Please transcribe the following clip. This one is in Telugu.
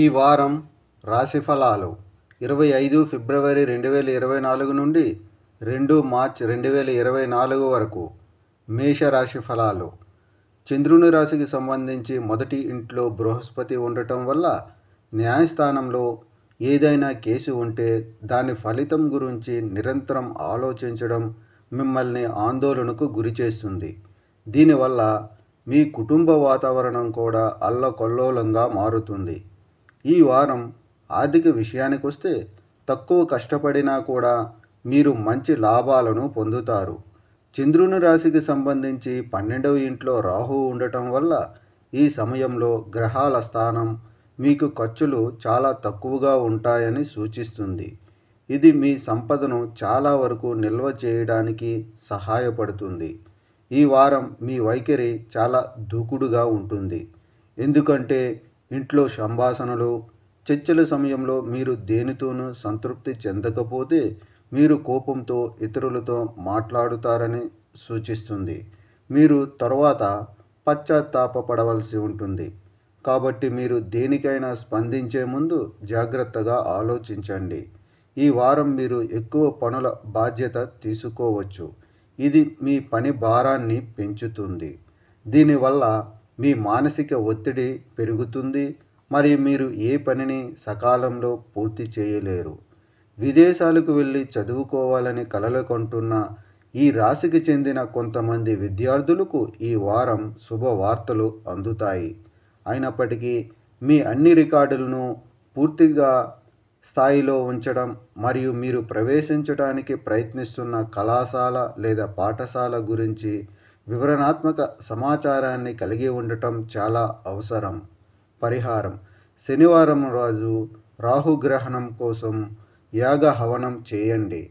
ఈ వారం రాశి ఫలాలు ఇరవై ఐదు ఫిబ్రవరి రెండు వేల ఇరవై నాలుగు నుండి రెండు మార్చ్ రెండు వేల ఇరవై నాలుగు వరకు మేష రాశి ఫలాలు చంద్రుని రాశికి సంబంధించి మొదటి ఇంట్లో బృహస్పతి ఉండటం వల్ల న్యాయస్థానంలో ఏదైనా కేసు ఉంటే దాని ఫలితం గురించి నిరంతరం ఆలోచించడం మిమ్మల్ని ఆందోళనకు గురి చేస్తుంది దీనివల్ల మీ కుటుంబ వాతావరణం కూడా అల్లకొల్లోలంగా మారుతుంది ఈ వారం ఆర్థిక విషయానికి వస్తే తక్కువ కష్టపడినా కూడా మీరు మంచి లాభాలను పొందుతారు చంద్రుని రాశికి సంబంధించి పన్నెండవ ఇంట్లో రాహు ఉండటం వల్ల ఈ సమయంలో గ్రహాల స్థానం మీకు ఖర్చులు చాలా తక్కువగా ఉంటాయని సూచిస్తుంది ఇది మీ సంపదను చాలా వరకు నిల్వ చేయడానికి సహాయపడుతుంది ఈ వారం మీ వైఖరి చాలా దూకుడుగా ఉంటుంది ఎందుకంటే ఇంట్లో సంభాషణలు చర్చల సమయంలో మీరు దేనితోనూ సంతృప్తి చెందకపోతే మీరు కోపంతో ఇతరులతో మాట్లాడుతారని సూచిస్తుంది మీరు తర్వాత పశ్చాత్తాపడవలసి ఉంటుంది కాబట్టి మీరు దేనికైనా స్పందించే ముందు జాగ్రత్తగా ఆలోచించండి ఈ వారం మీరు ఎక్కువ పనుల బాధ్యత తీసుకోవచ్చు ఇది మీ పని భారాన్ని పెంచుతుంది దీనివల్ల మీ మానసిక ఒత్తిడి పెరుగుతుంది మరియు మీరు ఏ పనిని సకాలంలో పూర్తి చేయలేరు విదేశాలకు వెళ్ళి చదువుకోవాలని కలలుకొంటున్న ఈ రాశికి చెందిన కొంతమంది విద్యార్థులకు ఈ వారం శుభవార్తలు అందుతాయి అయినప్పటికీ మీ అన్ని రికార్డులను పూర్తిగా స్థాయిలో ఉంచడం మరియు మీరు ప్రవేశించడానికి ప్రయత్నిస్తున్న కళాశాల లేదా పాఠశాల గురించి వివరణాత్మక సమాచారాన్ని కలిగి ఉండటం చాలా అవసరం పరిహారం శనివారం రోజు రాహుగ్రహణం కోసం యాగ హవనం చేయండి